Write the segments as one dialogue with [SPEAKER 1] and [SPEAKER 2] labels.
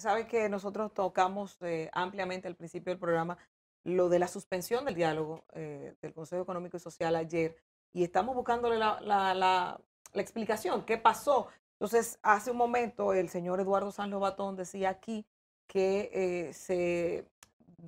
[SPEAKER 1] sabe que nosotros tocamos eh, ampliamente al principio del programa lo de la suspensión del diálogo eh, del Consejo Económico y Social ayer y estamos buscándole la, explicación, qué pasó. Entonces, hace un momento el señor Eduardo Sánchez Batón decía aquí que eh, se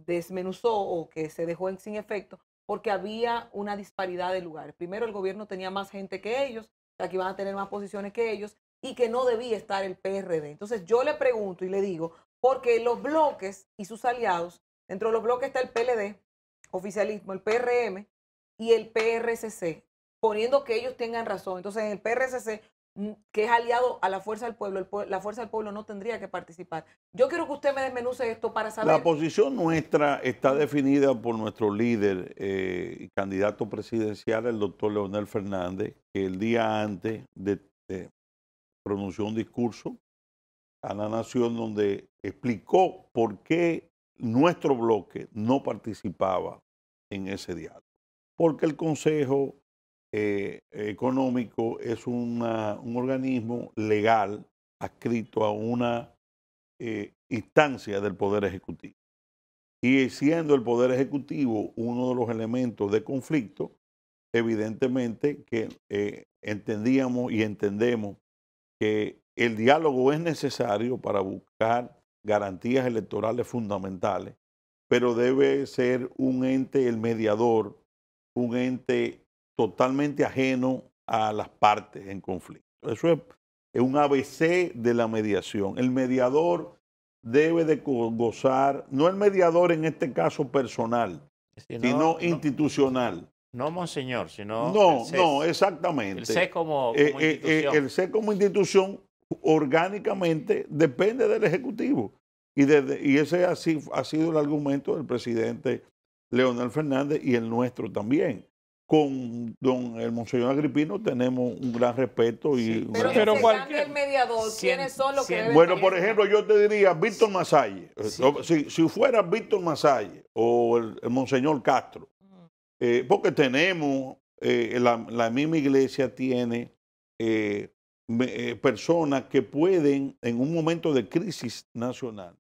[SPEAKER 1] desmenuzó o que se dejó en, sin efecto porque había una disparidad de lugares. Primero, el gobierno tenía más gente que ellos, aquí van a tener más posiciones que ellos, y que no debía estar el PRD. Entonces yo le pregunto y le digo, porque los bloques y sus aliados, dentro de los bloques está el PLD, oficialismo, el PRM y el PRCC, poniendo que ellos tengan razón. Entonces el PRCC, mm, que es aliado a la Fuerza del Pueblo, la Fuerza del Pueblo no tendría que participar. Yo quiero que usted me desmenuce esto para saber... La
[SPEAKER 2] posición nuestra está definida por nuestro líder y eh, candidato presidencial, el doctor Leonel Fernández, que el día antes de pronunció un discurso a la nación donde explicó por qué nuestro bloque no participaba en ese diálogo. Porque el Consejo eh, Económico es un organismo legal adscrito a una eh, instancia del Poder Ejecutivo. Y siendo el Poder Ejecutivo uno de los elementos de conflicto, evidentemente que eh, entendíamos y entendemos que el diálogo es necesario para buscar garantías electorales fundamentales, pero debe ser un ente el mediador, un ente totalmente ajeno a las partes en conflicto. Eso es, un ABC de la mediación. El mediador debe de gozar, no el mediador en este caso personal, sino institucional. No, monseñor, sino. No, no, exactamente. El SE como, eh, eh, eh, institución. el como institución orgánicamente depende del Ejecutivo. Y, ese ha, ha sido el argumento del presidente Leonel Fernández y el nuestro también con don el monseñor Agripino tenemos un gran respeto y pero, pero
[SPEAKER 1] mediador
[SPEAKER 2] bueno por ejemplo yo te diría Víctor Masalle si, fuera Víctor Masalle o el, monseñor Castro eh, porque tenemos, eh, la, la, misma iglesia tiene eh, personas que pueden, en un momento de crisis nacional,